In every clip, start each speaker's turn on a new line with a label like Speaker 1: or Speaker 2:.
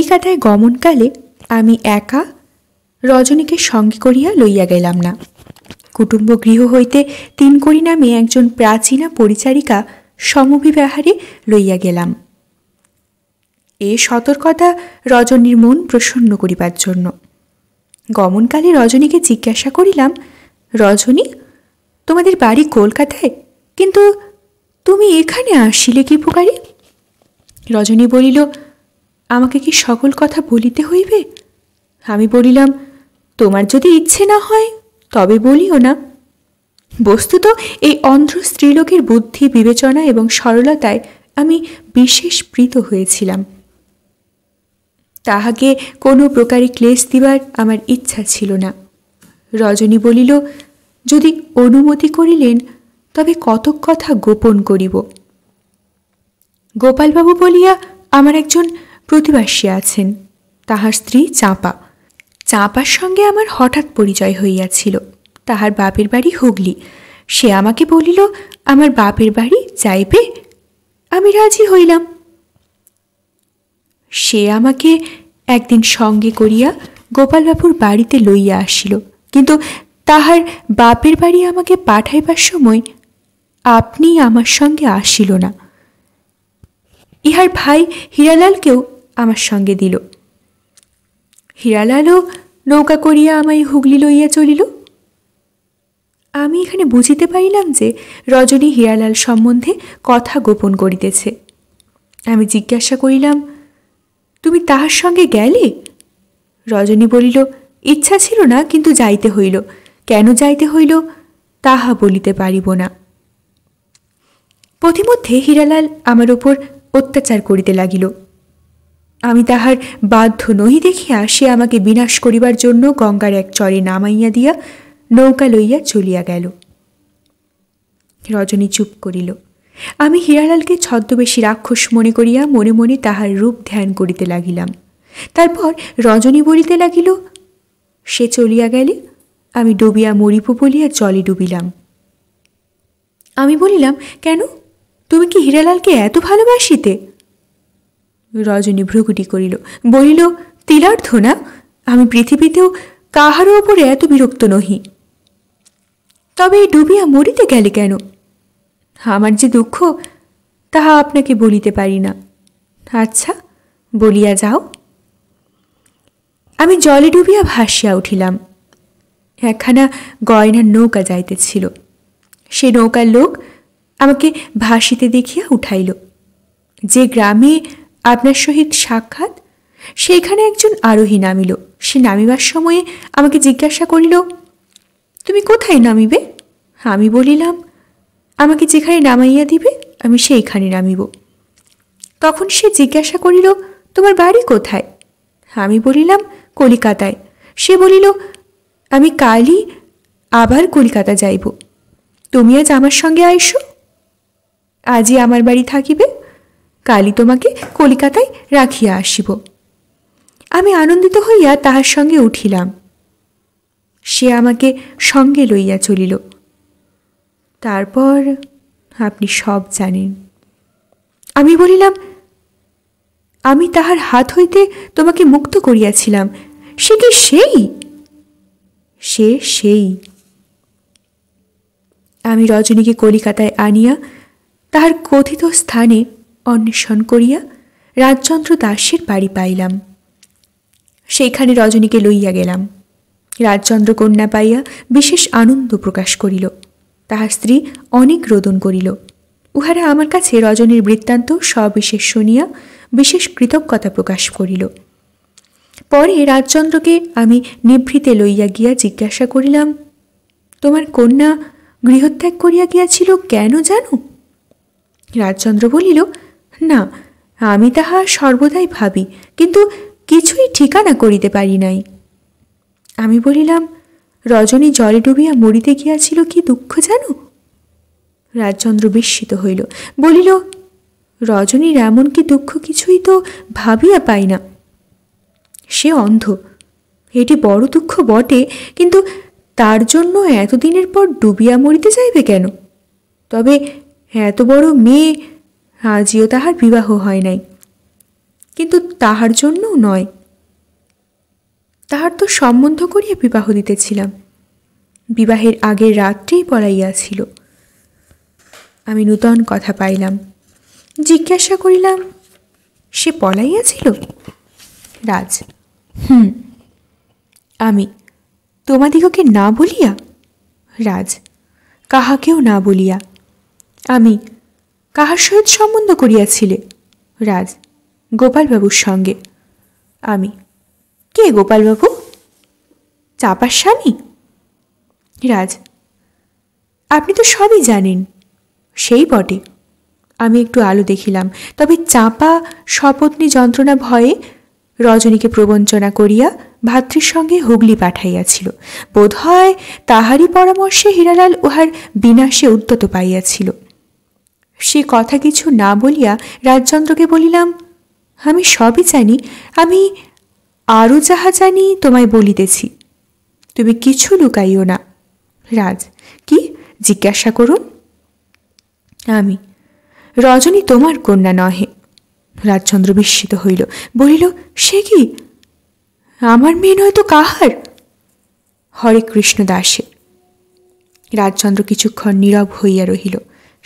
Speaker 1: কলিকাতায় গমনকালে আমি একা রজনীকে সঙ্গে করিয়া লইয়া গেলাম না কুটুম্ব গৃহ হইতে তিন করি নামে একজন প্রাচীনা পরিচারিকা সমবিবাহারে লইয়া গেলাম এ সতর্কতা রজনীর মন প্রসন্ন করিবার জন্য গমনকালে রজনীকে জিজ্ঞাসা করিলাম রজনী তোমাদের বাড়ি কলকাতায় কিন্তু তুমি এখানে আসিলে কি প্রকারে রজনী বলিল আমাকে কি সকল কথা বলিতে হইবে আমি বলিলাম তোমার যদি ইচ্ছে না হয় তবে বলিও না বস্তুত এই অন্ধ্র স্ত্রীলোকের বুদ্ধি বিবেচনা এবং সরলতায় আমি বিশেষ প্রীত হয়েছিলাম তাহাকে কোনো প্রকারে ক্লেশ দিবার আমার ইচ্ছা ছিল না রজনী বলিল যদি অনুমতি করিলেন তবে কতক কথা গোপন করিব গোপালবাবু বলিয়া আমার একজন প্রতিবাসী আছেন তাহার স্ত্রী চাঁপা চাঁপার সঙ্গে আমার হঠাৎ পরিচয় হইয়াছিল তাহার বাপের বাড়ি হুগলি সে আমাকে বলিল আমার বাপের বাড়ি যাইবে আমি রাজি হইলাম সে আমাকে একদিন সঙ্গে করিয়া গোপালবাবুর বাড়িতে লইয়া আসিল কিন্তু তাহার বাপের বাড়ি আমাকে পাঠাইবার সময় আপনি আমার সঙ্গে আসিল না ইহার ভাই হীরালালকেও আমার সঙ্গে দিল হীরালালও নৌকা করিয়া আমায় হুগলি লইয়া চলিল আমি এখানে বুঝিতে পারিলাম যে রজনী হীরালাল সম্বন্ধে কথা গোপন করিতেছে আমি জিজ্ঞাসা করিলাম তুমি তাহার সঙ্গে গেলে রজনী বলিল ইচ্ছা ছিল না কিন্তু যাইতে হইল কেন যাইতে হইল তাহা বলিতে পারিব না পথিমধ্যে হীরালাল আমার উপর অত্যাচার করিতে লাগিল আমি তাহার বাধ্য নহি দেখিয়া সে আমাকে বিনাশ করিবার জন্য গঙ্গার এক চরে নামাইয়া দিয়া নৌকা লইয়া চলিয়া গেল রজনী চুপ করিল আমি হীরালালকে ছদ্মবেশী রাক্ষস মনে করিয়া মনে মনে তাহার রূপ ধ্যান করিতে লাগিলাম তারপর রজনী বলিতে লাগিল সে চলিয়া গেলে আমি ডুবিয়া মরিব বলিয়া জলে ডুবিলাম আমি বলিলাম কেন তুমি কি হীরালালকে এত ভালোবাসিতে রজনী ভ্রুকুটি করিল বলিল তিলার্ধ না আমি পৃথিবীতেও কাহারও ওপরে এত বিরক্ত নহি তবে ডুবিয়া মরিতে গেলে কেন আমার যে দুঃখ তাহা আপনাকে বলিতে পারি না আচ্ছা বলিয়া যাও আমি জলে ডুবিয়া ভাসিয়া উঠিলাম একখানা গয়নার নৌকা যাইতেছিল সে নৌকার লোক আমাকে ভাসিতে দেখিয়া উঠাইল যে গ্রামে আপনার সহিত সাক্ষাৎ সেইখানে একজন আরোহী নামিল সে নামিবার সময়ে আমাকে জিজ্ঞাসা করিল তুমি কোথায় নামিবে আমি বলিলাম আমাকে যেখানে নামাইয়া দিবে আমি সেইখানে নামিব তখন সে জিজ্ঞাসা করিল তোমার বাড়ি কোথায় আমি বলিলাম কলিকাতায় সে বলিল আমি কালই আবার কলিকাতা যাইব তুমি আজ আমার সঙ্গে আইসো আজই আমার বাড়ি থাকিবে কালই তোমাকে কলিকাতায় রাখিয়া আসিব আমি আনন্দিত হইয়া তাহার সঙ্গে উঠিলাম সে আমাকে সঙ্গে লইয়া চলিল তারপর আপনি সব জানেন আমি বলিলাম আমি তাহার হাত হইতে তোমাকে মুক্ত করিয়াছিলাম সে কি সেই সে সেই আমি রজনীকে কলিকাতায় আনিয়া তাহার কথিত স্থানে অন্বেষণ করিয়া রাজচন্দ্র দাসের বাড়ি পাইলাম সেইখানে রজনীকে লইয়া গেলাম রাজচন্দ্র কন্যা পাইয়া বিশেষ আনন্দ প্রকাশ করিল তাহার স্ত্রী অনেক রোদন করিল উহারা আমার কাছে রজনীর বৃত্তান্ত সবিশেষ শুনিয়া বিশেষ কৃতজ্ঞতা প্রকাশ করিল পরে রাজচন্দ্রকে আমি নিভৃতে লইয়া গিয়া জিজ্ঞাসা করিলাম তোমার কন্যা গৃহত্যাগ করিয়া গিয়াছিল কেন জানো রাজচন্দ্র বলিল না আমি তাহা সর্বদাই ভাবি কিন্তু কিছুই ঠিকানা করিতে পারি নাই আমি বলিলাম রজনী জলে ডুবিয়া মরিতে গিয়াছিল কি দুঃখ জানো রাজচন্দ্র বিস্মিত হইল বলিল রজনীর এমন কি দুঃখ কিছুই তো ভাবিয়া পাই না সে অন্ধ এটি বড় দুঃখ বটে কিন্তু তার জন্য এতদিনের পর ডুবিয়া মরিতে যাইবে কেন তবে এত বড় মেয়ে আজিও তাহার বিবাহ হয় নাই কিন্তু তাহার জন্যও নয় তাহার তো সম্বন্ধ করিয়া বিবাহ দিতেছিলাম বিবাহের আগের রাত্রেই পড়াইয়াছিল আমি নূতন কথা পাইলাম জিজ্ঞাসা করিলাম সে পলাইয়াছিল রাজ হুম আমি তোমাদিগকে না বলিয়া রাজ কাহাকেও না বলিয়া আমি কাহার সহিত সম্বন্ধ করিয়াছিলে রাজ গোপালবাবুর সঙ্গে আমি কে গোপালবাবু চাপার স্বামী রাজ আপনি তো সবই জানেন সেই বটে আমি একটু আলো দেখিলাম তবে চাপা সপত্নী যন্ত্রণা ভয়ে রজনীকে প্রবঞ্চনা করিয়া ভাতৃর সঙ্গে হুগলি পাঠাইয়াছিল বোধ হয় তাহারই পরামর্শে হীরালাল উহার বিনাশে উদ্যত পাইয়াছিল সে কথা কিছু না বলিয়া রাজচন্দ্রকে বলিলাম আমি সবই জানি আমি আরও যাহা জানি তোমায় বলিতেছি তুমি কিছু লুকাইও না রাজ কি জিজ্ঞাসা করুন আমি রজনী তোমার কন্যা নহে রাজচন্দ্র বিস্মিত হইল বলিল সে কি আমার মেয়ে নয় তো কাহার হরে কৃষ্ণ দাসে রাজচন্দ্র কিছুক্ষণ নীরব হইয়া রহিল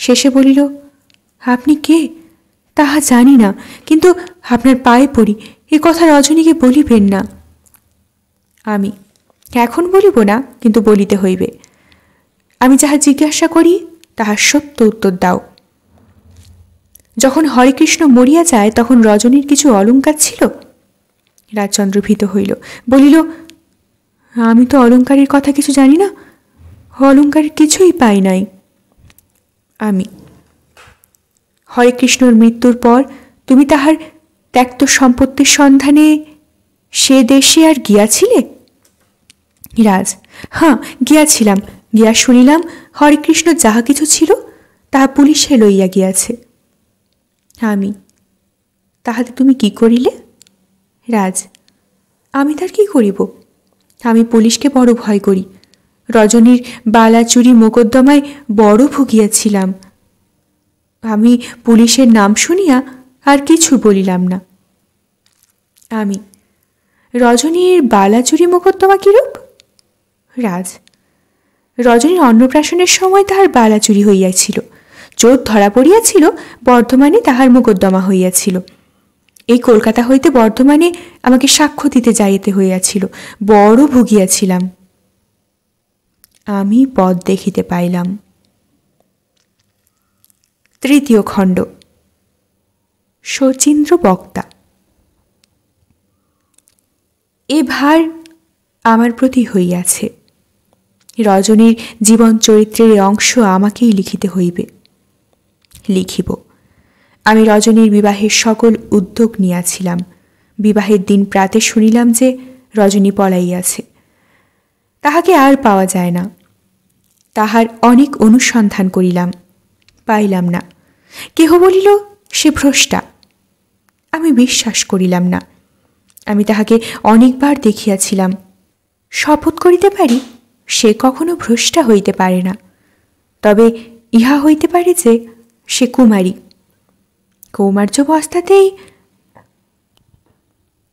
Speaker 1: শেষে বলিল আপনি কে তাহা জানি না কিন্তু আপনার পায়ে পড়ি এ কথা রজনীকে বলিবেন না আমি এখন বলিব না কিন্তু বলিতে হইবে আমি যাহা জিজ্ঞাসা করি তাহার সত্য উত্তর দাও যখন হরিকৃষ্ণ মরিয়া যায় তখন রজনীর কিছু অলঙ্কার ছিল রাজচন্দ্র ভীত হইল বলিল আমি তো অলঙ্কারের কথা কিছু জানি না অলঙ্কারের কিছুই পাই নাই আমি হরেকৃষ্ণর মৃত্যুর পর তুমি তাহার ত্যাক্ত সম্পত্তির সন্ধানে সে দেশে আর গিয়াছিলে রাজ হাঁ গিয়াছিলাম গিয়া শুনিলাম হরেকৃষ্ণ যাহা কিছু ছিল তাহা পুলিশে লইয়া গিয়াছে আমি তাহাতে তুমি কি করিলে রাজ আমি তার কি করিব আমি পুলিশকে বড় ভয় করি রজনীর বালাচুরি মোকদ্দমায় বড় ভুগিয়াছিলাম আমি পুলিশের নাম শুনিয়া আর কিছু বলিলাম না আমি রজনীর বালাচুরি মোকদ্দমা কিরূপ রাজ রজনীর অন্নপ্রাশনের সময় তাহার বালাচুরি হইয়াছিল চোর ধরা পড়িয়াছিল বর্ধমানে তাহার মোকদ্দমা হইয়াছিল এই কলকাতা হইতে বর্ধমানে আমাকে সাক্ষ্য দিতে যাইতে হইয়াছিল বড় ভুগিয়াছিলাম আমি পদ দেখিতে পাইলাম তৃতীয় খণ্ড শচীন্দ্র বক্তা এ ভার আমার প্রতি হইয়াছে রজনীর জীবন চরিত্রের অংশ আমাকেই লিখিতে হইবে লিখিব আমি রজনীর বিবাহের সকল উদ্যোগ নিয়াছিলাম বিবাহের দিন প্রাতে শুনিলাম যে রজনী পলাইয়াছে তাহাকে আর পাওয়া যায় না তাহার অনেক অনুসন্ধান করিলাম পাইলাম না কেহ বলিল সে ভ্রষ্টা আমি বিশ্বাস করিলাম না আমি তাহাকে অনেকবার দেখিয়াছিলাম শপথ করিতে পারি সে কখনো ভ্রষ্টা হইতে পারে না তবে ইহা হইতে পারে যে সে কুমারী কৌমার্য বস্তাতেই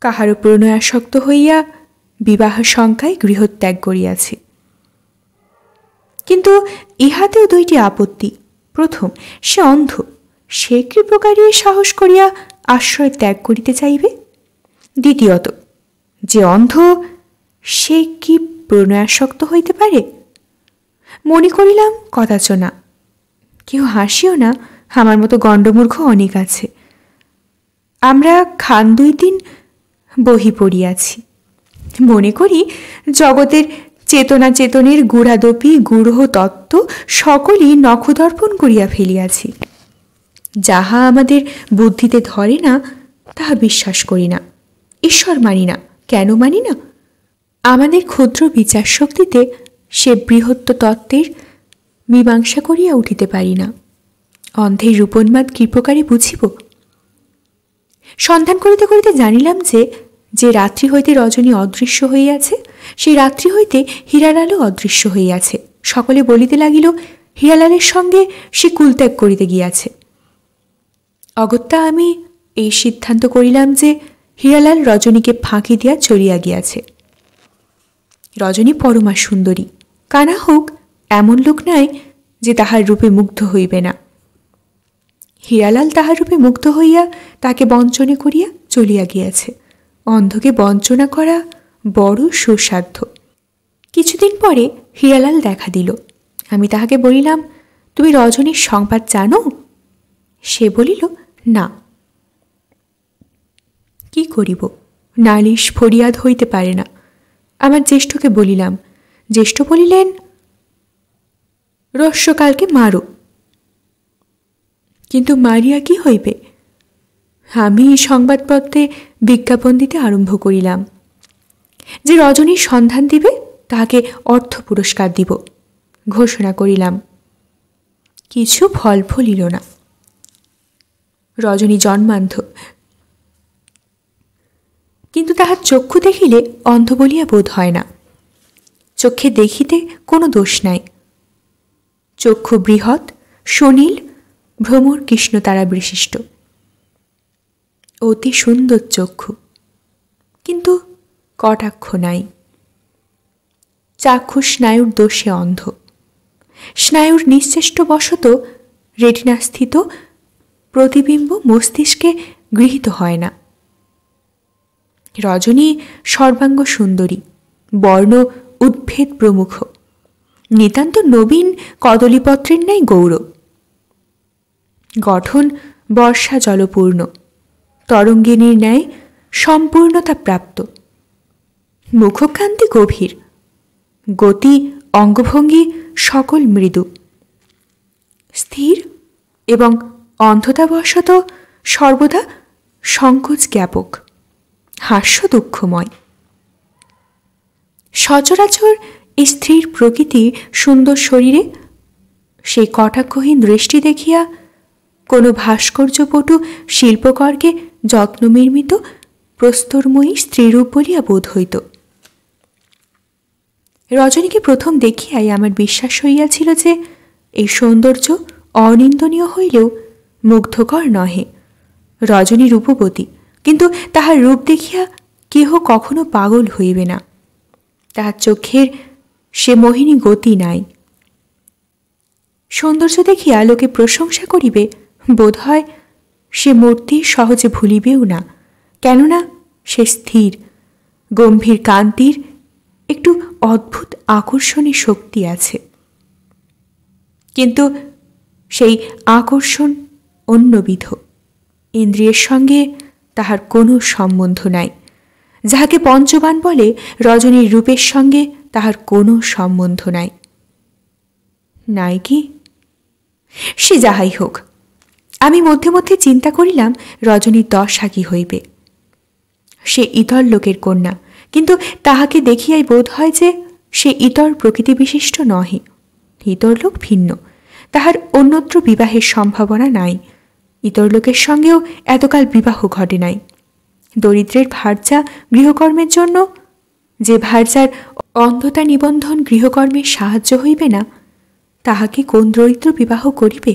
Speaker 1: কাহারও প্রণয়াসক্ত হইয়া বিবাহ সংখ্যায় গৃহত্যাগ করিয়াছি কিন্তু ইহাতেও দুইটি আপত্তি প্রথম সে অন্ধ সে কী প্রকারে সাহস করিয়া আশ্রয় ত্যাগ করিতে চাইবে দ্বিতীয়ত যে অন্ধ সে কি প্রণয়াসক্ত হইতে পারে মনে করিলাম কদাচনা কেউ হাসিও না আমার মতো গণ্ডমূর্খ অনেক আছে আমরা খান দুই দিন বহি পড়িয়াছি মনে করি জগতের চেতনা চেতনের গুড়াদপি গূঢ় তত্ত্ব সকলই নখদর্পণ করিয়া ফেলিয়াছি যাহা আমাদের বুদ্ধিতে ধরে না তাহা বিশ্বাস করি না ঈশ্বর মানি না কেন মানি না আমাদের ক্ষুদ্র বিচার শক্তিতে সে বৃহত্ত তত্ত্বের মীমাংসা করিয়া উঠিতে পারি না অন্ধের রূপন্মাদ কি প্রকারে বুঝিব সন্ধান করিতে করিতে জানিলাম যে যে রাত্রি হইতে রজনী অদৃশ্য হইয়াছে সেই রাত্রি হইতে হীরালালও অদৃশ্য হইয়াছে সকলে বলিতে লাগিল হীরালালের সঙ্গে সে কুলত্যাগ করিতে গিয়াছে অগত্যা আমি এই সিদ্ধান্ত করিলাম যে হীরালাল রজনীকে ফাঁকি দিয়া চড়িয়া গিয়াছে রজনী পরমা সুন্দরী কানা হোক এমন লোক নাই যে তাহার রূপে মুগ্ধ হইবে না হীরালাল তাহার রূপে মুগ্ধ হইয়া তাকে বঞ্চনে করিয়া চলিয়া গিয়াছে অন্ধকে বঞ্চনা করা বড় সুসাধ্য কিছুদিন পরে হিয়ালাল দেখা দিল আমি তাহাকে বলিলাম তুমি রজনীর সংবাদ জানো সে বলিল না কি করিব নালিশ ফরিয়াদ হইতে পারে না আমার জ্যেষ্ঠকে বলিলাম জ্যেষ্ঠ বলিলেন রস্যকালকে মারো কিন্তু মারিয়া কি হইবে আমি সংবাদপত্রে বিজ্ঞাপন দিতে আরম্ভ করিলাম যে রজনীর সন্ধান দিবে তাহাকে অর্থ পুরস্কার দিব ঘোষণা করিলাম কিছু ফল ফলিল না রজনী জন্মান্ধ কিন্তু তাহার চক্ষু দেখিলে অন্ধ বলিয়া বোধ হয় না চক্ষে দেখিতে কোনো দোষ নাই চক্ষু বৃহৎ সুনীল ভ্রমর কৃষ্ণতারা বিশিষ্ট অতি সুন্দর চক্ষু কিন্তু কটাক্ষ নাই চাক্ষু স্নায়ুর দোষে অন্ধ স্নায়ুর বশত রেটিনাস্থিত প্রতিবিম্ব মস্তিষ্কে গৃহীত হয় না রজনী সর্বাঙ্গ সুন্দরী বর্ণ উদ্ভেদ প্রমুখ নিতান্ত নবীন কদলীপত্রের ন্যায় গৌর গঠন বর্ষা জলপূর্ণ তরঙ্গিনীর ন্যায় সম্পূর্ণতা প্রাপ্ত মুখকান্তি গভীর গতি অঙ্গভঙ্গি সকল মৃদু স্থির এবং অন্ধতাবশত সর্বদা সংকোচ জ্ঞাপক হাস্য দুঃখময় সচরাচর স্ত্রীর প্রকৃতি সুন্দর শরীরে সেই কটাক্ষহীন দৃষ্টি দেখিয়া কোনো ভাস্কর্যপটু শিল্পকরকে নির্মিত প্রস্তরময়ী স্ত্রীরূপ বলিয়া বোধ হইত রজনীকে প্রথম দেখিয়াই আমার বিশ্বাস হইয়াছিল যে এই সৌন্দর্য অনিন্দনীয় হইলেও মুগ্ধকর নহে রজনী রূপবতী কিন্তু তাহার রূপ দেখিয়া কেহ কখনো পাগল হইবে না তাহার চোখের সে মোহিনী গতি নাই সৌন্দর্য দেখিয়া লোকে প্রশংসা করিবে বোধ হয় সে মূর্তি সহজে ভুলিবেও না কেননা সে স্থির গম্ভীর কান্তির একটু অদ্ভুত আকর্ষণী শক্তি আছে কিন্তু সেই আকর্ষণ অন্যবিধ ইন্দ্রিয়ের সঙ্গে তাহার কোনো সম্বন্ধ নাই যাহাকে পঞ্চবান বলে রজনীর রূপের সঙ্গে তাহার কোনো সম্বন্ধ নাই নাই কি সে যাহাই হোক আমি মধ্যে মধ্যে চিন্তা করিলাম রজনী দশ আগি হইবে সে ইতর লোকের কন্যা কিন্তু তাহাকে দেখিয়াই বোধ হয় যে সে ইতর প্রকৃতি বিশিষ্ট নহে ইতর লোক ভিন্ন তাহার অন্যত্র বিবাহের সম্ভাবনা নাই ইতর লোকের সঙ্গেও এতকাল বিবাহ ঘটে নাই দরিদ্রের ভার্যা গৃহকর্মের জন্য যে ভার্যার অন্ধতা নিবন্ধন গৃহকর্মের সাহায্য হইবে না তাহাকে কোন দরিদ্র বিবাহ করিবে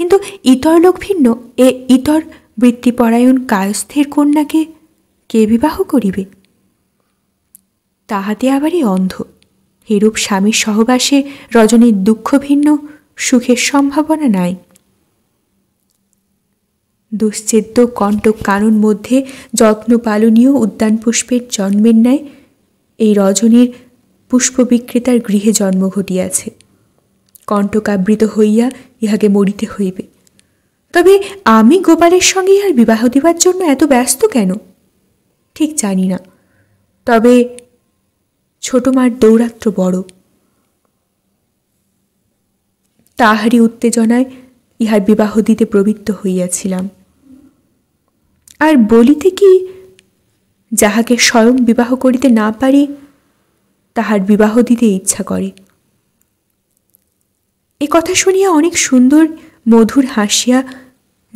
Speaker 1: কিন্তু ইতরলোক ভিন্ন এ ইতর বৃত্তিপরায়ণ কায়স্থের কন্যাকে কে বিবাহ করিবে তাহাতে আবারই অন্ধ এরূপ স্বামীর সহবাসে রজনীর দুঃখ ভিন্ন সুখের সম্ভাবনা নাই দুশ্চেদ্য কণ্টক কানন মধ্যে যত্ন পালনীয় উদ্যান পুষ্পের জন্মের ন্যায় এই রজনীর পুষ্প বিক্রেতার গৃহে জন্ম ঘটিয়াছে কণ্ঠকাবৃত হইয়া ইহাকে মরিতে হইবে তবে আমি গোপালের সঙ্গে ইহার বিবাহ দিবার জন্য এত ব্যস্ত কেন ঠিক জানি না তবে ছোট মার দৌরাত্র বড় তাহারই উত্তেজনায় ইহার বিবাহ দিতে প্রবৃত্ত হইয়াছিলাম আর বলিতে কি যাহাকে স্বয়ং বিবাহ করিতে না পারি তাহার বিবাহ দিতে ইচ্ছা করে এ কথা শুনিয়া অনেক সুন্দর মধুর হাসিয়া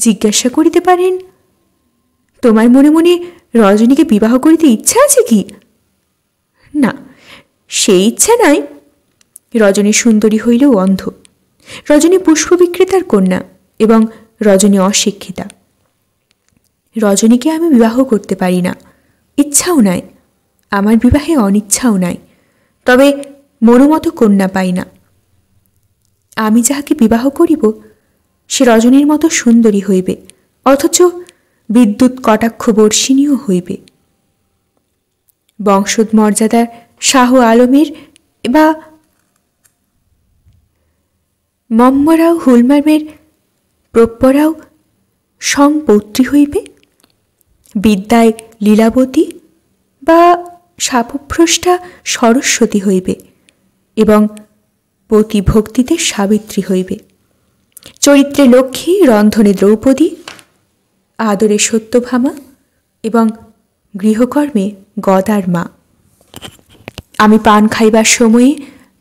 Speaker 1: জিজ্ঞাসা করিতে পারেন তোমার মনে মনে রজনীকে বিবাহ করিতে ইচ্ছা আছে কি না সেই ইচ্ছা নাই রজনী সুন্দরী হইলেও অন্ধ রজনী পুষ্প বিক্রেতার কন্যা এবং রজনী অশিক্ষিতা রজনীকে আমি বিবাহ করতে পারি না ইচ্ছাও নাই আমার বিবাহে অনিচ্ছাও নাই তবে মনোমতো কন্যা পাই না আমি যাহাকে বিবাহ করিব সে রজনীর মতো সুন্দরী হইবে অথচ বিদ্যুৎ কটাক্ষ বর্ষিণীও হইবে বংশদ মর্যাদার শাহ আলমের বা মম্মরাও হুলমার্মের প্রপ্পরাও সংপত্রী হইবে বিদ্যায় লীলাবতী বা সাপভ্রষ্টা সরস্বতী হইবে এবং পতি ভক্তিতে সাবিত্রী হইবে চরিত্রে লক্ষ্মী রন্ধনে দ্রৌপদী আদরে সত্যভামা এবং গৃহকর্মে গদার মা আমি পান খাইবার সময়ে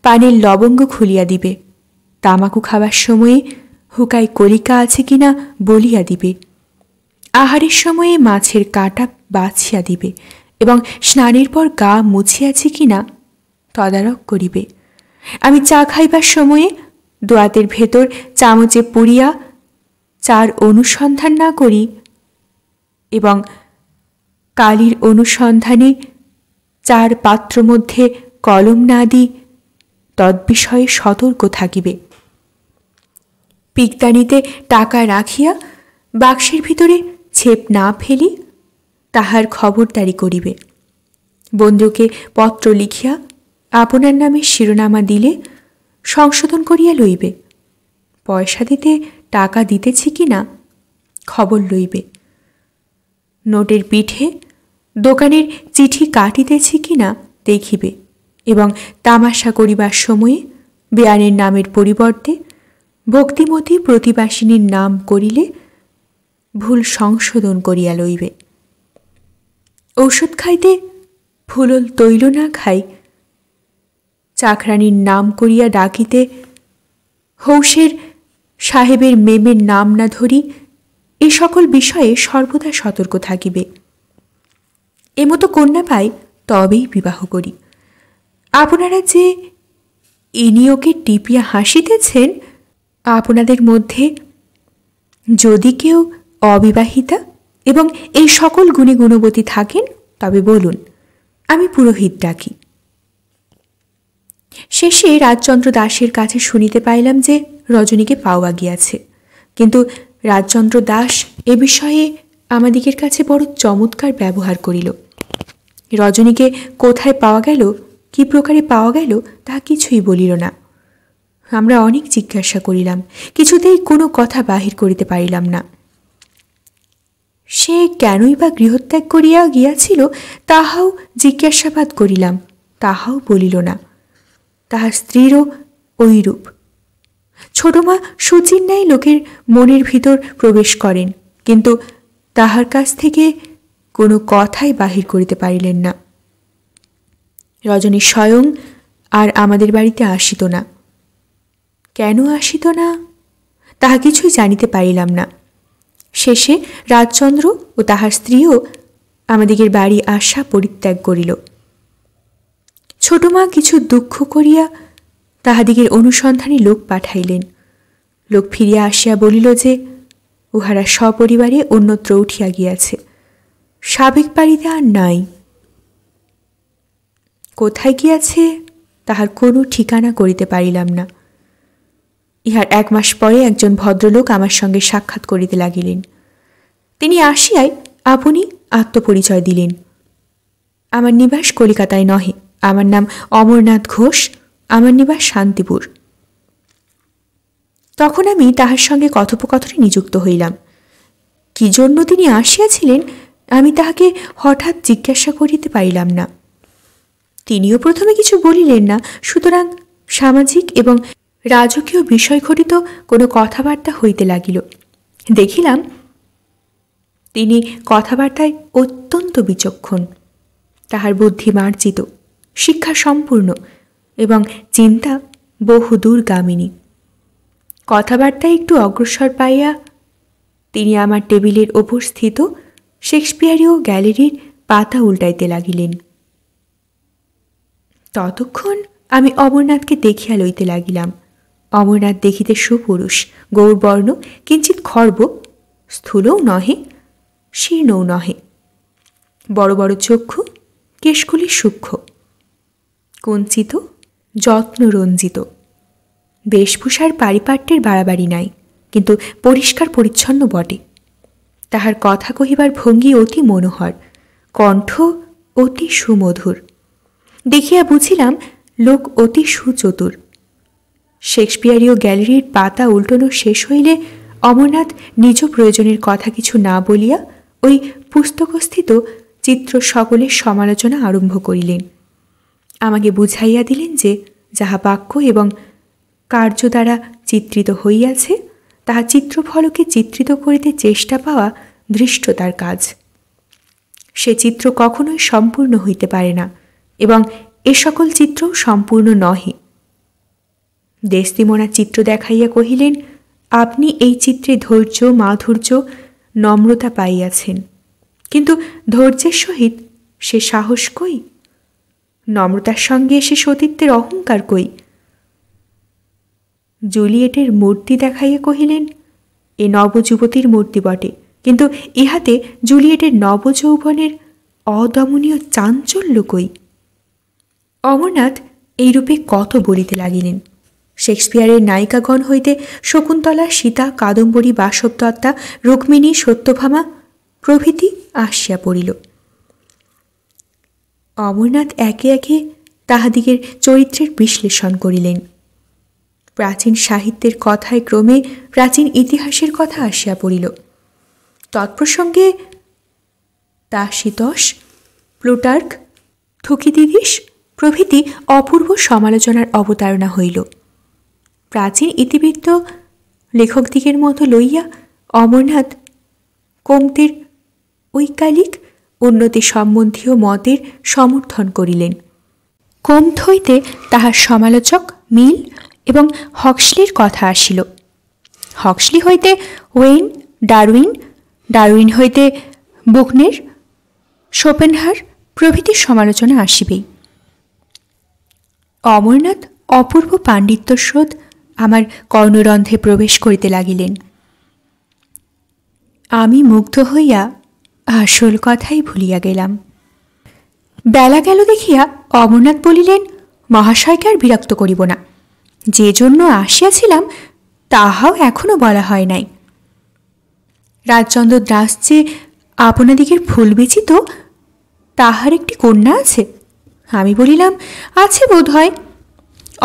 Speaker 1: পানের লবঙ্গ খুলিয়া দিবে তামাকু খাবার সময়ে হুকায় কলিকা আছে কিনা বলিয়া দিবে আহারের সময়ে মাছের কাটা বাছিয়া দিবে এবং স্নানের পর গা মুছিয়াছে কিনা তদারক করিবে আমি চা খাইবার সময়ে দোয়াতের ভেতর চামচে পুড়িয়া চার অনুসন্ধান না করি এবং কালির অনুসন্ধানে চার পাত্র মধ্যে কলম না দিই তদ্বিষয়ে সতর্ক থাকিবে পিকদানিতে টাকা রাখিয়া বাক্সের ভিতরে ছেপ না ফেলি তাহার খবরদারি করিবে বন্ধুকে পত্র লিখিয়া আপনার নামে শিরোনামা দিলে সংশোধন করিয়া লইবে পয়সা দিতে টাকা দিতেছি কি না খবর লইবে নোটের পিঠে দোকানের চিঠি কাটিতেছি কি না দেখিবে এবং তামাশা করিবার সময়ে বেয়ানের নামের পরিবর্তে ভক্তিমতী প্রতিবাসিনীর নাম করিলে ভুল সংশোধন করিয়া লইবে ঔষধ খাইতে ফুলল তৈল না খাই চাকরানির নাম করিয়া ডাকিতে হৌসের সাহেবের মেমের নাম না ধরি এ সকল বিষয়ে সর্বদা সতর্ক থাকিবে এমতো কন্যা পাই তবেই বিবাহ করি আপনারা যে এনিয়োকে টিপিয়া হাসিতেছেন আপনাদের মধ্যে যদি কেউ অবিবাহিতা এবং এই সকল গুণে গুণবতী থাকেন তবে বলুন আমি পুরোহিত ডাকি শেষে রাজচন্দ্র দাসের কাছে শুনিতে পাইলাম যে রজনীকে পাওয়া গিয়াছে কিন্তু রাজচন্দ্র দাস এ বিষয়ে আমাদিগের কাছে বড় চমৎকার ব্যবহার করিল রজনীকে কোথায় পাওয়া গেল কি প্রকারে পাওয়া গেল তাহা কিছুই বলিল না আমরা অনেক জিজ্ঞাসা করিলাম কিছুতেই কোনো কথা বাহির করিতে পারিলাম না সে কেনই বা গৃহত্যাগ করিয়া গিয়াছিল তাহাও জিজ্ঞাসাবাদ করিলাম তাহাও বলিল না তাহার স্ত্রীরও ঐরূপ ছোটমা সূচির ন্যায় লোকের মনের ভিতর প্রবেশ করেন কিন্তু তাহার কাছ থেকে কোনো কথাই বাহির করিতে পারিলেন না রজনী স্বয়ং আর আমাদের বাড়িতে আসিত না কেন আসিত না তাহা কিছুই জানিতে পারিলাম না শেষে রাজচন্দ্র ও তাহার স্ত্রীও আমাদিগের বাড়ি আসা পরিত্যাগ করিল ছোট মা কিছু দুঃখ করিয়া তাহাদিগের অনুসন্ধানে লোক পাঠাইলেন লোক ফিরিয়া আসিয়া বলিল যে উহারা সপরিবারে অন্যত্র উঠিয়া গিয়াছে সাবেক বাড়িতে আর নাই কোথায় গিয়াছে তাহার কোনো ঠিকানা করিতে পারিলাম না ইহার এক মাস পরে একজন ভদ্রলোক আমার সঙ্গে সাক্ষাৎ করিতে লাগিলেন তিনি আসিয়াই আপনি আত্মপরিচয় দিলেন আমার নিবাস কলিকাতায় নহে আমার নাম অমরনাথ ঘোষ আমার নিবাস শান্তিপুর তখন আমি তাহার সঙ্গে কথোপকথনে নিযুক্ত হইলাম কি জন্য তিনি আসিয়াছিলেন আমি তাহাকে হঠাৎ জিজ্ঞাসা করিতে পারিলাম না তিনিও প্রথমে কিছু বলিলেন না সুতরাং সামাজিক এবং রাজকীয় বিষয় ঘটিত কোনো কথাবার্তা হইতে লাগিল দেখিলাম তিনি কথাবার্তায় অত্যন্ত বিচক্ষণ তাহার বুদ্ধি মার্জিত শিক্ষা সম্পূর্ণ এবং চিন্তা গামিনী কথাবার্তায় একটু অগ্রসর পাইয়া তিনি আমার টেবিলের ওপর স্থিত শেক্সপিয়ারীয় গ্যালারির পাতা উল্টাইতে লাগিলেন ততক্ষণ আমি অমরনাথকে দেখিয়া লইতে লাগিলাম অমরনাথ দেখিতে সুপুরুষ গৌরবর্ণ কিঞ্চিত খর্ব স্থূলও নহে শীর্ণও নহে বড় বড় চক্ষু কেশগুলি সূক্ষ্ম কঞ্চিত যত্নরঞ্জিত বেশভূষার পারিপাট্যের বাড়াবাড়ি নাই কিন্তু পরিষ্কার পরিচ্ছন্ন বটে তাহার কথা কহিবার ভঙ্গি অতি মনোহর কণ্ঠ অতি সুমধুর দেখিয়া বুঝিলাম লোক অতি সুচতুর শেক্সপিয়ারীয় গ্যালারির পাতা উল্টোনো শেষ হইলে অমরনাথ নিজ প্রয়োজনের কথা কিছু না বলিয়া ওই পুস্তকস্থিত চিত্র সকলের সমালোচনা আরম্ভ করিলেন আমাকে বুঝাইয়া দিলেন যে যাহা বাক্য এবং কার্য দ্বারা চিত্রিত হইয়াছে তাহা চিত্রফলকে চিত্রিত করিতে চেষ্টা পাওয়া দৃষ্টতার কাজ সে চিত্র কখনোই সম্পূর্ণ হইতে পারে না এবং এ সকল চিত্র সম্পূর্ণ নহে দেশদিমোনা চিত্র দেখাইয়া কহিলেন আপনি এই চিত্রে ধৈর্য মাধুর্য নম্রতা পাইয়াছেন কিন্তু ধৈর্যের সহিত সে সাহস কই নম্রতার সঙ্গে এসে সতীত্বের অহংকার কই জুলিয়েটের মূর্তি দেখাইয়া কহিলেন এ নবযুবতীর মূর্তি বটে কিন্তু ইহাতে জুলিয়েটের নবযৌবনের অদমনীয় চাঞ্চল্য কই অমরনাথ এইরূপে কত বলিতে লাগিলেন শেক্সপিয়ারের নায়িকাগণ হইতে শকুন্তলা সীতা কাদম্বরী বাসবদত্তা রুক্মিণী সত্যভামা প্রভৃতি আসিয়া পড়িল অমরনাথ একে একে তাহাদিগের চরিত্রের বিশ্লেষণ করিলেন প্রাচীন সাহিত্যের কথায় ক্রমে প্রাচীন ইতিহাসের কথা আসিয়া পড়িল তৎপ্রসঙ্গে তাসিতস প্লুটার্ক থুকিদিদিস প্রভৃতি অপূর্ব সমালোচনার অবতারণা হইল প্রাচীন ইতিবৃত্ত লেখকদিগের মতো লইয়া অমরনাথ কমতির ঐকালিক উন্নতি সম্বন্ধীয় মতের সমর্থন করিলেন কমথ হইতে তাহার সমালোচক মিল এবং হক্সলির কথা আসিল হক্সলি হইতে ওয়েন ডারউইন ডারউইন হইতে বুকনের শোপেনহার প্রভৃতির সমালোচনা আসিবেই অমরনাথ অপূর্ব পাণ্ডিত্য স্রোত আমার কর্ণরন্ধ্রে প্রবেশ করিতে লাগিলেন আমি মুগ্ধ হইয়া আসল কথাই ভুলিয়া গেলাম বেলা গেল দেখিয়া অমরনাথ বলিলেন মহাশয়কে আর বিরক্ত করিব না যে জন্য আসিয়াছিলাম তাহাও এখনও বলা হয় নাই রাজচন্দ্র দাস যে আপনাদিকের ফুল বেচিত তাহার একটি কন্যা আছে আমি বলিলাম আছে বোধ হয়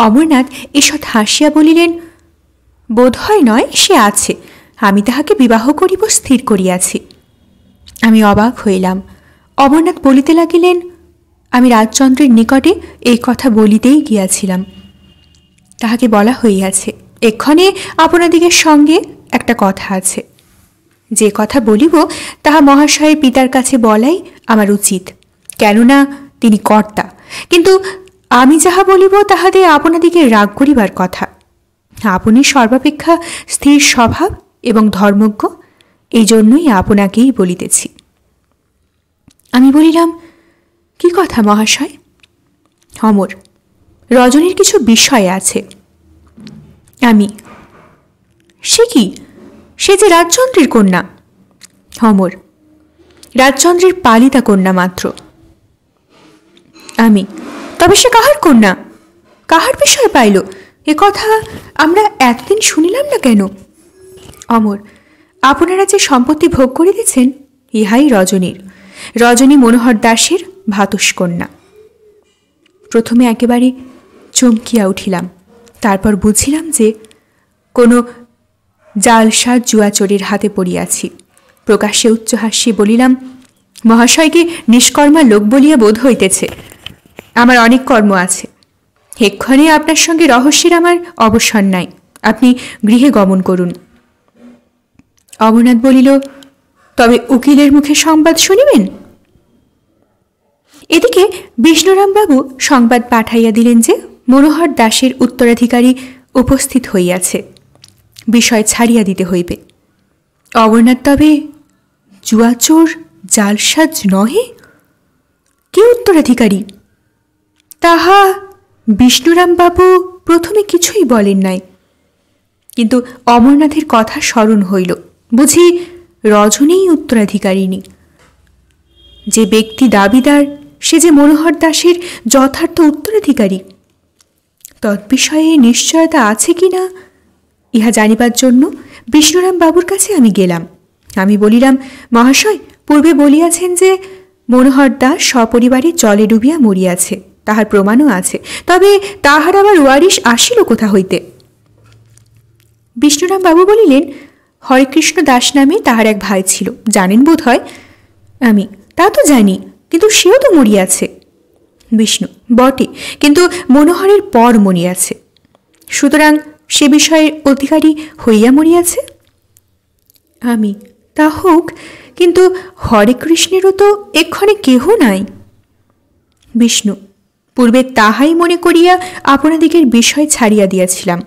Speaker 1: অমরনাথ ঈষৎ হাসিয়া বলিলেন বোধ হয় নয় সে আছে আমি তাহাকে বিবাহ করিব স্থির করিয়াছি আমি অবাক হইলাম অমরনাথ বলিতে লাগিলেন আমি রাজচন্দ্রের নিকটে এই কথা বলিতেই গিয়াছিলাম তাহাকে বলা হইয়াছে এক্ষণে আপনাদিগের সঙ্গে একটা কথা আছে যে কথা বলিব তাহা মহাশয়ের পিতার কাছে বলাই আমার উচিত কেননা তিনি কর্তা কিন্তু আমি যাহা বলিব তাহাতে আপনাদিকে রাগ করিবার কথা আপনি সর্বাপেক্ষা স্থির স্বভাব এবং ধর্মজ্ঞ এই জন্যই আপনাকেই বলিতেছি আমি বলিলাম কি কথা মহাশয় অমর রজনীর কিছু বিষয় আছে আমি সে কি সে যে রাজচন্দ্রের কন্যা অমর রাজচন্দ্রের পালিতা কন্যা মাত্র আমি তবে সে কাহার কন্যা কাহার বিষয় পাইল এ কথা আমরা এতদিন শুনিলাম না কেন অমর আপনারা যে সম্পত্তি ভোগ করিতেছেন ইহাই রজনীর রজনী মনোহর দাসের ভাতুষ্কন্যা প্রথমে একেবারে চমকিয়া উঠিলাম তারপর বুঝিলাম যে কোনো জালসা জুয়াচোরের হাতে পড়িয়াছি প্রকাশ্যে উচ্চহাস্যে বলিলাম মহাশয়কে নিষ্কর্মা লোক বলিয়া বোধ হইতেছে আমার অনেক কর্ম আছে এক্ষণে আপনার সঙ্গে রহস্যের আমার অবসর নাই আপনি গৃহে গমন করুন অমরনাথ বলিল তবে উকিলের মুখে সংবাদ শুনিবেন এদিকে বিষ্ণুরামবাবু সংবাদ পাঠাইয়া দিলেন যে মনোহর দাসের উত্তরাধিকারী উপস্থিত হইয়াছে বিষয় ছাড়িয়া দিতে হইবে অমরনাথ তবে জুয়াচোর জালসাজ নহে কে উত্তরাধিকারী তাহা বিষ্ণুরামবাবু প্রথমে কিছুই বলেন নাই কিন্তু অমরনাথের কথা স্মরণ হইল বুঝি রজনীই উত্তরাধিকারিণী যে ব্যক্তি দাবিদার সে যে মনোহর দাসের যথার্থ উত্তরাধিকারী তৎবিষয়ে নিশ্চয়তা আছে কি না ইহা জানিবার জন্য বিষ্ণুরাম বাবুর কাছে আমি গেলাম আমি বলিলাম মহাশয় পূর্বে বলিয়াছেন যে মনোহর দাস সপরিবারে জলে ডুবিয়া মরিয়াছে তাহার প্রমাণও আছে তবে তাহার আবার ওয়ারিশ আসিল কোথা হইতে বিষ্ণুরাম বাবু বলিলেন হরেকৃষ্ণ দাস নামে তাহার এক ভাই ছিল জানেন বোধ হয় আমি তা তো জানি কিন্তু সেও তো মরিয়াছে বিষ্ণু বটে কিন্তু মনোহরের পর মরিয়াছে সুতরাং সে বিষয়ে অধিকারী হইয়া মরিয়াছে আমি তা হোক কিন্তু হরেকৃষ্ণেরও তো এক্ষণে কেহ নাই বিষ্ণু পূর্বে তাহাই মনে করিয়া আপনাদিগের বিষয় ছাড়িয়া দিয়াছিলাম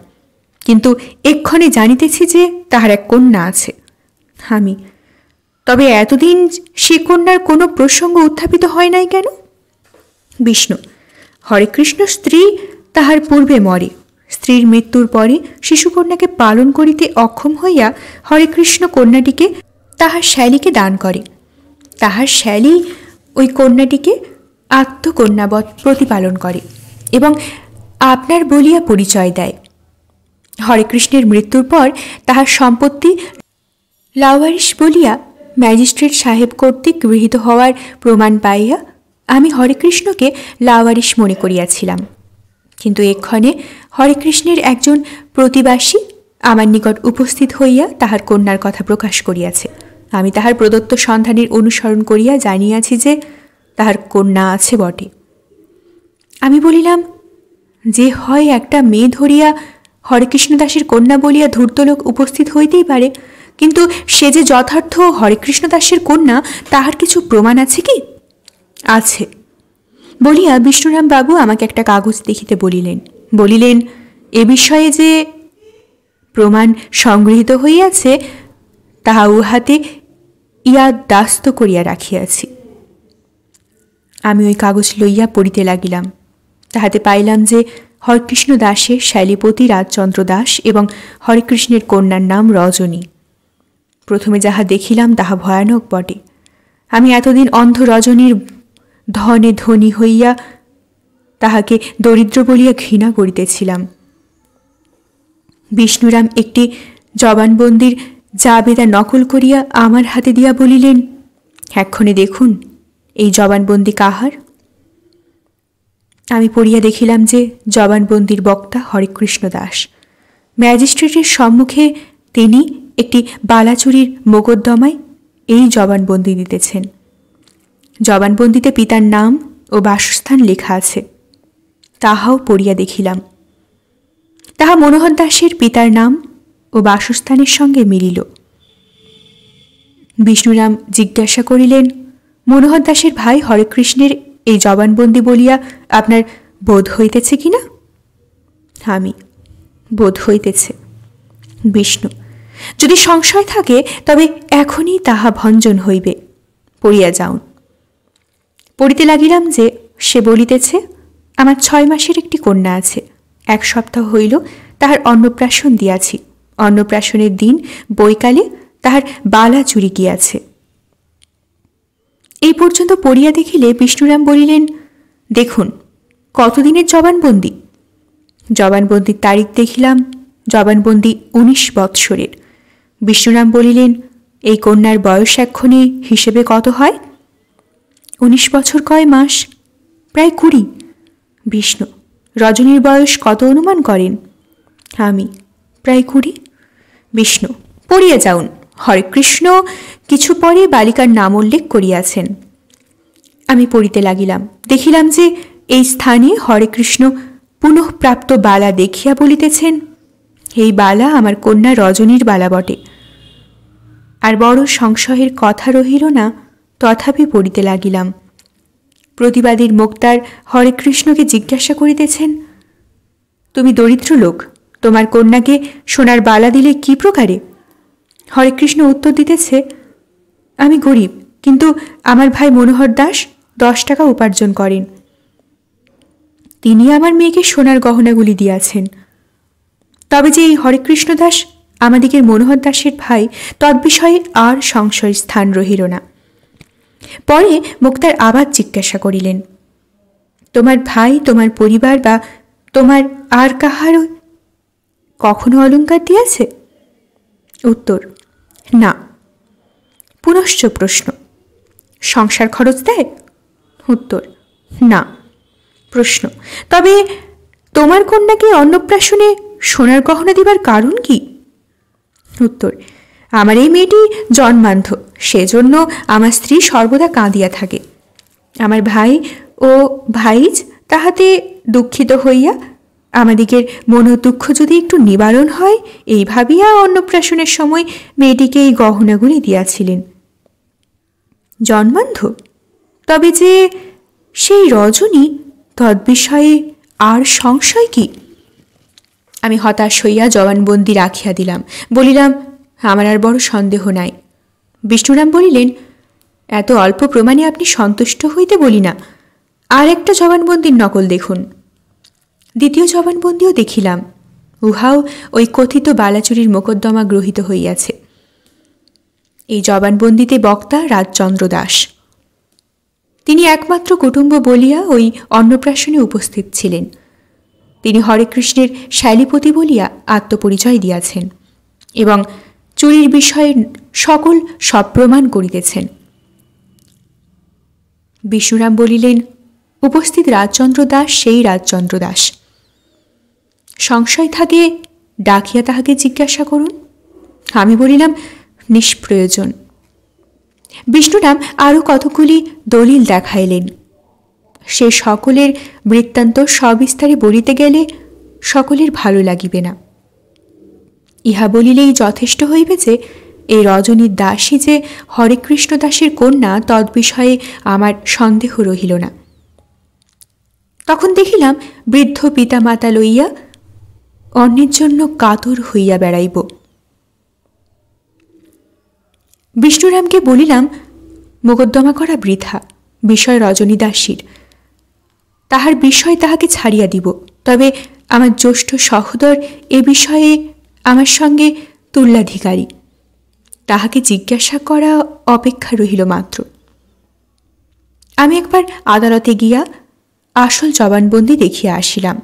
Speaker 1: কিন্তু এক্ষণে জানিতেছি যে তাহার এক কন্যা আছে আমি তবে এতদিন সে কন্যার কোনো প্রসঙ্গ উত্থাপিত হয় নাই কেন বিষ্ণু হরেকৃষ্ণ স্ত্রী তাহার পূর্বে মরে স্ত্রীর মৃত্যুর পরে শিশুকন্যাকে পালন করিতে অক্ষম হইয়া হরেকৃষ্ণ কন্যাটিকে তাহার শ্যালীকে দান করে তাহার শ্যালী ওই কন্যাটিকে আত্মকন্যাবৎ প্রতিপালন করে এবং আপনার বলিয়া পরিচয় দেয় হরে কৃষ্ণের মৃত্যুর পর তাহার সম্পত্তি লাওয়ারিশ বলিয়া ম্যাজিস্ট্রেট সাহেব কর্তৃক গৃহীত হওয়ার প্রমাণ পাইয়া আমি হরেকৃষ্ণকে লাওয়ারিশ মনে করিয়াছিলাম কিন্তু এক্ষণে হরেকৃষ্ণের একজন প্রতিবাসী আমার নিকট উপস্থিত হইয়া তাহার কন্যার কথা প্রকাশ করিয়াছে আমি তাহার প্রদত্ত সন্ধানের অনুসরণ করিয়া জানিয়াছি যে তাহার কন্যা আছে বটে আমি বলিলাম যে হয় একটা মেয়ে ধরিয়া হরেকৃষ্ণ দাসের কন্যা বলিয়া ধূর্ত লোক উপস্থিত হইতেই পারে কিন্তু সে যে যথার্থ হরেকৃষ্ণ দাসের কন্যা তাহার কিছু প্রমাণ আছে কি আছে বলিয়া বিষ্ণুরাম বাবু আমাকে একটা কাগজ দেখিতে বলিলেন বলিলেন এ বিষয়ে যে প্রমাণ সংগৃহীত হইয়াছে তাহা উহাতে ইয়া দাস্ত করিয়া রাখিয়াছি আমি ওই কাগজ লইয়া পড়িতে লাগিলাম তাহাতে পাইলাম যে হরকৃষ্ণ দাসের শৈলীপতি রাজচন্দ্র দাস এবং হরিকৃষ্ণের কন্যার নাম রজনী প্রথমে যাহা দেখিলাম তাহা ভয়ানক বটে আমি এতদিন অন্ধ রজনীর ধনে ধনী হইয়া তাহাকে দরিদ্র বলিয়া ঘৃণা করিতেছিলাম বিষ্ণুরাম একটি জবানবন্দির জাবেদা নকল করিয়া আমার হাতে দিয়া বলিলেন এক্ষণে দেখুন এই জবানবন্দি কাহার আমি পড়িয়া দেখিলাম যে জবানবন্দির বক্তা হরেকৃষ্ণ দাস ম্যাজিস্ট্রেটের সম্মুখে তিনি একটি বালাচুরির মোকদ্দমায় এই জবানবন্দি দিতেছেন জবানবন্দিতে পিতার নাম ও বাসস্থান লেখা আছে তাহাও পড়িয়া দেখিলাম তাহা মনোহর দাসের পিতার নাম ও বাসস্থানের সঙ্গে মিলিল বিষ্ণুরাম জিজ্ঞাসা করিলেন মনোহর দাসের ভাই হরেকৃষ্ণের এই জবানবন্দি বলিয়া আপনার বোধ হইতেছে কি না আমি বোধ হইতেছে বিষ্ণু যদি সংশয় থাকে তবে এখনই তাহা ভঞ্জন হইবে পড়িয়া যাউন পড়িতে লাগিলাম যে সে বলিতেছে আমার ছয় মাসের একটি কন্যা আছে এক সপ্তাহ হইল তাহার অন্নপ্রাশন দিয়াছি অন্নপ্রাশনের দিন বৈকালে তাহার বালা চুরি গিয়াছে এই পর্যন্ত পড়িয়া দেখিলে বিষ্ণুরাম বলিলেন দেখুন কতদিনের জবানবন্দি জবানবন্দির তারিখ দেখিলাম জবানবন্দি উনিশ বৎসরের বিষ্ণুরাম বলিলেন এই কন্যার বয়স এক্ষণে হিসেবে কত হয় উনিশ বছর কয় মাস প্রায় কুড়ি বিষ্ণু রজনীর বয়স কত অনুমান করেন আমি প্রায় কুড়ি বিষ্ণু পড়িয়ে যাউন হরে কৃষ্ণ কিছু পরে বালিকার নাম উল্লেখ করিয়াছেন আমি পড়িতে লাগিলাম দেখিলাম যে এই স্থানে হরেকৃষ্ণ পুনঃপ্রাপ্ত বালা দেখিয়া বলিতেছেন এই বালা আমার কন্যা রজনীর বালা বটে আর বড় সংশয়ের কথা রহিল না তথাপি পড়িতে লাগিলাম প্রতিবাদীর হরে হরেকৃষ্ণকে জিজ্ঞাসা করিতেছেন তুমি দরিদ্র লোক তোমার কন্যাকে সোনার বালা দিলে কি প্রকারে হরেকৃষ্ণ উত্তর দিতেছে আমি গরিব কিন্তু আমার ভাই মনোহর দাস দশ টাকা উপার্জন করেন তিনি আমার মেয়েকে সোনার গহনাগুলি দিয়াছেন তবে যে এই হরেকৃষ্ণ দাস আমাদিগের মনোহর দাসের ভাই তদ্বিষয়ে আর সংশয় স্থান রহিল না পরে মুক্তার আবার জিজ্ঞাসা করিলেন তোমার ভাই তোমার পরিবার বা তোমার আর কাহারও কখনো অলঙ্কার দিয়েছে উত্তর না পুনশ্চ প্রশ্ন সংসার খরচ দেয় উত্তর না প্রশ্ন তবে তোমার কন্যাকে অন্নপ্রাশনে সোনার গহনা দিবার কারণ কি উত্তর আমার এই মেয়েটি জন্মান্ধ সেজন্য আমার স্ত্রী সর্বদা কাঁদিয়া থাকে আমার ভাই ও ভাইজ তাহাতে দুঃখিত হইয়া আমাদিগের মনোদুঃখ যদি একটু নিবারণ হয় এই ভাবিয়া অন্নপ্রাশনের সময় মেয়েটিকে এই গহনাগুলি দিয়াছিলেন জন্মান্ধ তবে যে সেই রজনী তদ্বিষয়ে আর সংশয় কি আমি হতাশ হইয়া জবানবন্দি রাখিয়া দিলাম বলিলাম আমার আর বড় সন্দেহ নাই বিষ্ণুরাম বলিলেন এত অল্প প্রমাণে আপনি সন্তুষ্ট হইতে বলি না আর একটা জবানবন্দির নকল দেখুন দ্বিতীয় জবানবন্দিও দেখিলাম উহাও ওই কথিত বালাচুরির মোকদ্দমা গ্রহীত হইয়াছে এই জবানবন্দিতে বক্তা রাজচন্দ্র দাস তিনি একমাত্র কুটুম্ব বলিয়া ওই অন্নপ্রাশনে উপস্থিত ছিলেন তিনি হরেকৃষ্ণের শৈলীপতি বলিয়া আত্মপরিচয় দিয়াছেন এবং চুরির বিষয়ে সকল সপ্রমাণ করিতেছেন বিশুরাম বলিলেন উপস্থিত রাজচন্দ্র দাস সেই রাজচন্দ্র দাস সংশয় থাকে ডাকিয়া তাহাকে জিজ্ঞাসা করুন আমি বলিলাম নিষ্প্রয়োজন বিষ্ণুরাম আরও কতগুলি দলিল দেখাইলেন সে সকলের বৃত্তান্ত সবিস্তারে বলিতে গেলে সকলের ভালো লাগিবে না ইহা বলিলেই যথেষ্ট হইবে যে এই রজনীর দাসী যে হরেকৃষ্ণ দাসের কন্যা বিষয়ে আমার সন্দেহ রহিল না তখন দেখিলাম বৃদ্ধ পিতামাতা লইয়া অন্যের জন্য কাতর হইয়া বেড়াইব বিষ্ণুরামকে বলিলাম মোকদ্দমা করা বৃথা বিষয় রজনী দাসীর তাহার বিষয় তাহাকে ছাড়িয়া দিব তবে আমার জ্যেষ্ঠ সহোদর এ বিষয়ে আমার সঙ্গে তুল্যাধিকারী তাহাকে জিজ্ঞাসা করা অপেক্ষা রহিল মাত্র আমি একবার আদালতে গিয়া আসল জবানবন্দি দেখিয়া আসিলাম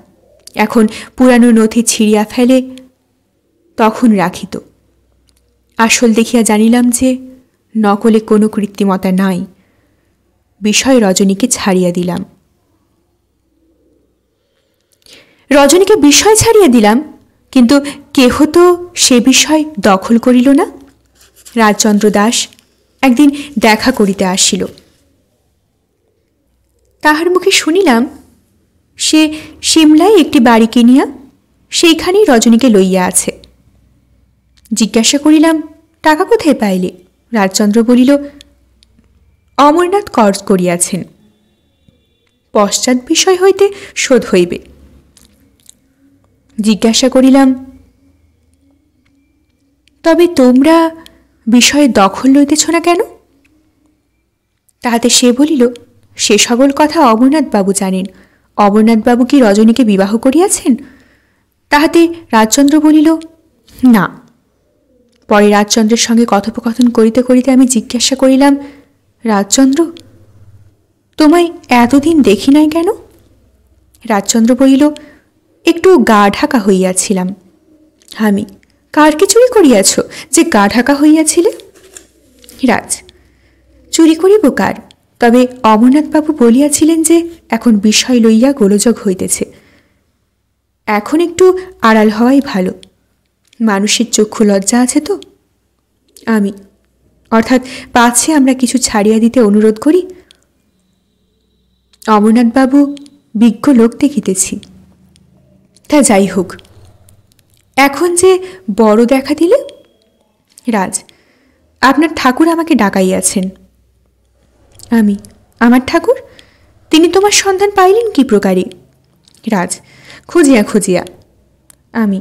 Speaker 1: এখন পুরানো নথি ছিঁড়িয়া ফেলে তখন রাখিত আসল দেখিয়া জানিলাম যে নকলে কোনো কৃত্রিমতা নাই বিষয় রজনীকে ছাড়িয়া দিলাম রজনীকে বিষয় ছাড়িয়া দিলাম কিন্তু কেহ তো সে বিষয় দখল করিল না রাজচন্দ্র দাস একদিন দেখা করিতে আসিল তাহার মুখে শুনিলাম সে সিমলায় একটি বাড়ি কিনিয়া সেইখানেই রজনীকে লইয়া আছে জিজ্ঞাসা করিলাম টাকা কোথায় পাইলে রাজচন্দ্র বলিল অমরনাথ কর্জ করিয়াছেন পশ্চাৎ বিষয় হইতে শোধ হইবে জিজ্ঞাসা করিলাম তবে তোমরা বিষয়ে দখল লইতেছ না কেন তাহাতে সে বলিল সে সকল কথা অমরনাথ বাবু জানেন অমরনাথবাবু কি রজনীকে বিবাহ করিয়াছেন তাহাতে রাজচন্দ্র বলিল না পরে রাজচন্দ্রের সঙ্গে কথোপকথন করিতে করিতে আমি জিজ্ঞাসা করিলাম রাজচন্দ্র তোমায় এতদিন দেখি নাই কেন রাজচন্দ্র বলিল একটু গা ঢাকা হইয়াছিলাম আমি কার কি চুরি করিয়াছ যে গা ঢাকা হইয়াছিলে রাজ চুরি করিব কার তবে অমরনাথবাবু বলিয়াছিলেন যে এখন বিষয় লইয়া গোলযোগ হইতেছে এখন একটু আড়াল হওয়াই ভালো মানুষের চক্ষু লজ্জা আছে তো আমি অর্থাৎ পাছে আমরা কিছু ছাড়িয়া দিতে অনুরোধ করি অমরনাথবাবু বিজ্ঞ লোক দেখিতেছি তা যাই হোক এখন যে বড় দেখা দিলে রাজ আপনার ঠাকুর আমাকে ডাকাইয়াছেন আমি আমার ঠাকুর তিনি তোমার সন্ধান পাইলেন কি প্রকারে রাজ খুঁজিয়া খুঁজিয়া আমি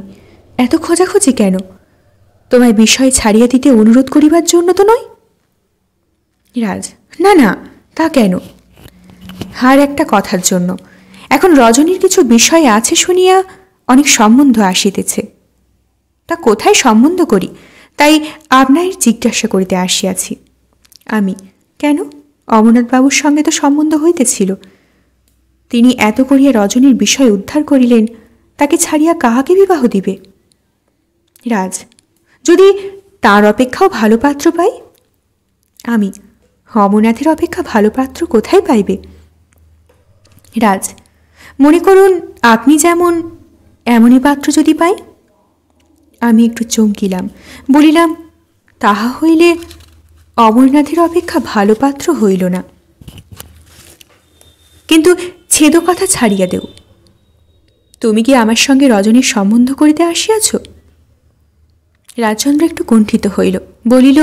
Speaker 1: এত খোঁজাখুঁজি কেন তোমায় বিষয় ছাড়িয়া দিতে অনুরোধ করিবার জন্য তো নয় রাজ না না তা কেন হার একটা কথার জন্য এখন রজনীর কিছু বিষয় আছে শুনিয়া অনেক সম্বন্ধ আসিতেছে তা কোথায় সম্বন্ধ করি তাই আপনার জিজ্ঞাসা করিতে আসিয়াছি আমি কেন অমরনাথবাবুর সঙ্গে তো সম্বন্ধ হইতেছিল তিনি এত করিয়া রজনীর বিষয় উদ্ধার করিলেন তাকে ছাড়িয়া কাহাকে বিবাহ দিবে রাজ যদি তার অপেক্ষাও ভালো পাত্র পাই আমি অমরনাথের অপেক্ষা ভালো পাত্র কোথায় পাইবে রাজ মনে করুন আপনি যেমন এমনই পাত্র যদি পাই আমি একটু চমকিলাম বলিলাম তাহা হইলে অমরনাথের অপেক্ষা ভালো পাত্র হইল না কিন্তু ছেদ কথা ছাড়িয়া দেও তুমি কি আমার সঙ্গে রজনীর সম্বন্ধ করিতে আসিয়াছ রাজচন্দ্র একটু কুণ্ঠিত হইল বলিল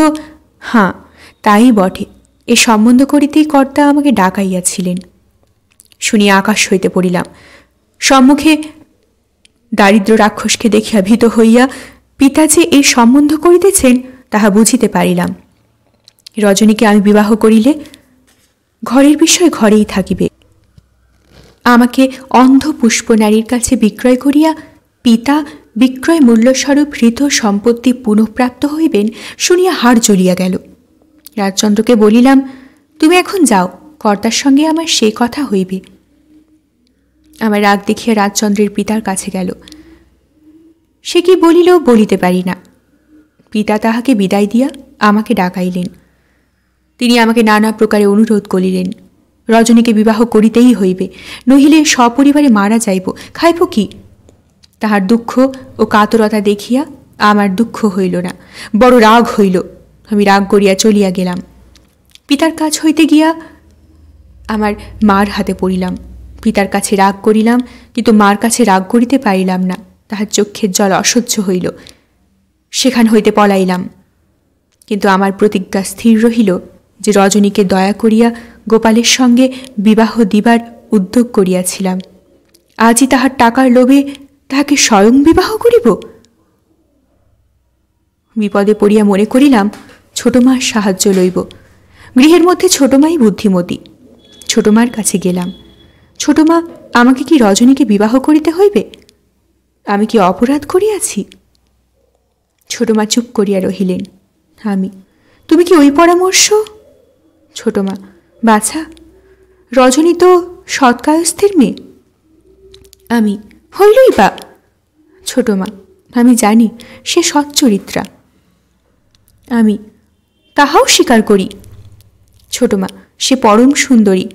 Speaker 1: হাঁ তাই বটে এ সম্বন্ধ করিতেই কর্তা আমাকে ডাকাইয়াছিলেন শুনিয়া আকাশ হইতে পড়িলাম সম্মুখে দারিদ্র রাক্ষসকে দেখিয়া ভীত হইয়া পিতা যে এই সম্বন্ধ করিতেছেন তাহা বুঝিতে পারিলাম রজনীকে আমি বিবাহ করিলে ঘরের বিষয় ঘরেই থাকিবে আমাকে অন্ধ পুষ্পনারীর কাছে বিক্রয় করিয়া পিতা বিক্রয় মূল্যস্বরূপ হৃত সম্পত্তি পুনঃপ্রাপ্ত হইবেন শুনিয়া হার জ্বলিয়া গেল রাজচন্দ্রকে বলিলাম তুমি এখন যাও কর্তার সঙ্গে আমার সে কথা হইবে আমার রাগ দেখিয়া রাজচন্দ্রের পিতার কাছে গেল সে কি বলিল বলিতে পারি না পিতা তাহাকে বিদায় দিয়া আমাকে ডাকাইলেন তিনি আমাকে নানা প্রকারে অনুরোধ করিলেন রজনীকে বিবাহ করিতেই হইবে নহিলে সপরিবারে মারা যাইব খাইব কি তাহার দুঃখ ও কাতরতা দেখিয়া আমার দুঃখ হইল না বড় রাগ হইল আমি রাগ করিয়া চলিয়া গেলাম পিতার কাছ হইতে গিয়া আমার মার হাতে পড়িলাম পিতার কাছে রাগ করিলাম কিন্তু মার কাছে রাগ করিতে পারিলাম না তাহার চক্ষের জল অসহ্য হইল সেখান হইতে পলাইলাম কিন্তু আমার প্রতিজ্ঞা স্থির রহিল যে রজনীকে দয়া করিয়া গোপালের সঙ্গে বিবাহ দিবার উদ্যোগ করিয়াছিলাম আজই তাহার টাকার লোভে তাহাকে স্বয়ং বিবাহ করিব বিপদে পড়িয়া মনে করিলাম ছোটমার সাহায্য লইব গৃহের মধ্যে ছোটমাই বুদ্ধিমতী ছোটমার কাছে গেলাম ছোটমা আমাকে কি রজনীকে বিবাহ করিতে হইবে আমি কি অপরাধ করিয়াছি ছোটমা চুপ করিয়া রহিলেন আমি তুমি কি ওই পরামর্শ ছোট মা বাছা রজনী তো সৎকায়স্থির মেয়ে আমি হইলই বা ছোট মা আমি জানি সে সচ্চরিত্রা আমি তাহাও স্বীকার করি ছোট মা সে পরম সুন্দরী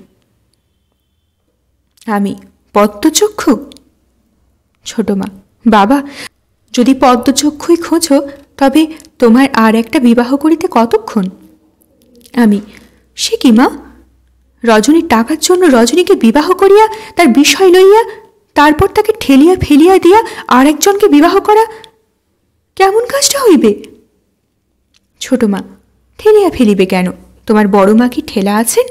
Speaker 1: আমি পদ্মচক্ষু ছোট মা বাবা যদি পদ্মচক্ষুই খোঁজো তবে তোমার আর একটা বিবাহ করিতে কতক্ষণ আমি সে কি মা রজনীর টাকার জন্য রজনীকে বিবাহ করিয়া তার বিষয় লইয়া তারপর তাকে ঠেলিয়া ফেলিয়া দিয়া আর একজনকে বিবাহ করা কেমন কাজটা হইবে ছোট মা ঠেলিয়া ফেলিবে কেন তোমার বড় মা কি ঠেলা আছেন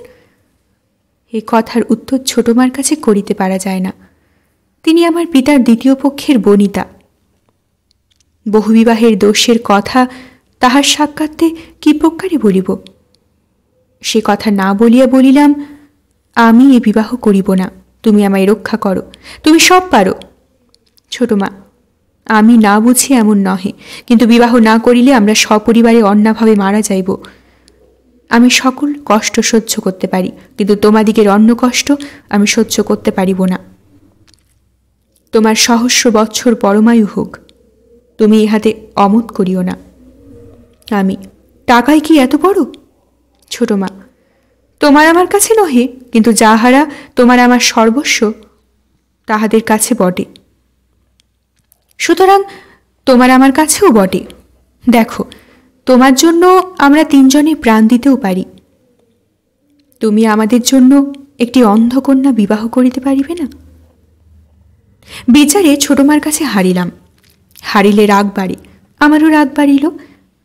Speaker 1: এ কথার উত্তর ছোট মার কাছে করিতে পারা যায় না তিনি আমার পিতার দ্বিতীয় পক্ষের বনিতা বহুবিবাহের দোষের কথা তাহার সাক্ষাৎতে কি প্রকারে বলিব সে কথা না বলিয়া বলিলাম আমি এ বিবাহ করিব না তুমি আমায় রক্ষা করো তুমি সব পারো ছোট মা আমি না বুঝি এমন নহে কিন্তু বিবাহ না করিলে আমরা সপরিবারে অন্যাভাবে মারা যাইব আমি সকল কষ্ট সহ্য করতে পারি কিন্তু তোমাদিগের অন্য কষ্ট আমি সহ্য করতে পারিব না তোমার সহস্র বৎসর পরমায়ু হোক তুমি ইহাতে অমত করিও না আমি টাকায় কি এত বড় ছোট মা তোমার আমার কাছে নহে কিন্তু যাহারা তোমার আমার সর্বস্ব তাহাদের কাছে বটে সুতরাং তোমার আমার কাছেও বটে দেখো তোমার জন্য আমরা তিনজনই প্রাণ দিতেও পারি তুমি আমাদের জন্য একটি অন্ধকন্যা বিবাহ করিতে পারিবে না বিচারে ছোটমার কাছে হারিলাম হারিলে রাগ বাড়ি আমারও রাগ বাড়িল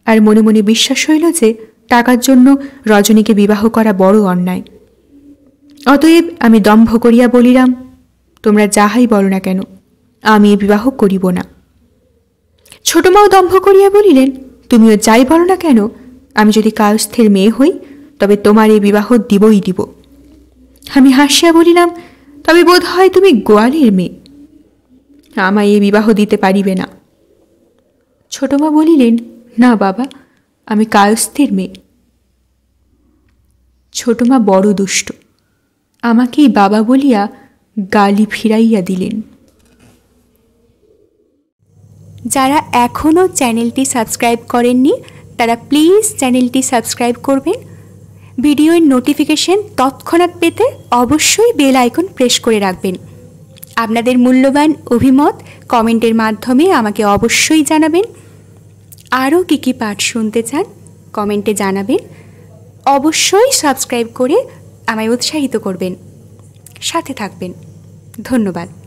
Speaker 1: আর মনে মনে বিশ্বাস হইল যে টাকার জন্য রজনীকে বিবাহ করা বড় অন্যায় অতএব আমি দম্ভ করিয়া বলিলাম তোমরা যাহাই বলো না কেন আমি বিবাহ করিব না ছোটমাও দম্ভ করিয়া বলিলেন তুমিও যাই বলো না কেন আমি যদি কায়স্থের মেয়ে হই তবে তোমার এই বিবাহ দিবই দিব আমি হাসিয়া বলিলাম তবে বোধ হয় তুমি গোয়ালের মেয়ে আমায় এই বিবাহ দিতে পারিবে না ছোটমা বলিলেন না বাবা আমি কায়স্থের মেয়ে ছোটমা বড় দুষ্ট আমাকেই বাবা বলিয়া গালি ফিরাইয়া দিলেন যারা এখনও চ্যানেলটি সাবস্ক্রাইব করেননি তারা প্লিজ চ্যানেলটি সাবস্ক্রাইব করবেন ভিডিওর নোটিফিকেশন তৎক্ষণাৎ পেতে অবশ্যই বেল আইকন প্রেস করে রাখবেন আপনাদের মূল্যবান অভিমত কমেন্টের মাধ্যমে আমাকে অবশ্যই জানাবেন আরও কী কী পাঠ শুনতে চান কমেন্টে জানাবেন অবশ্যই সাবস্ক্রাইব করে আমায় উৎসাহিত করবেন সাথে থাকবেন ধন্যবাদ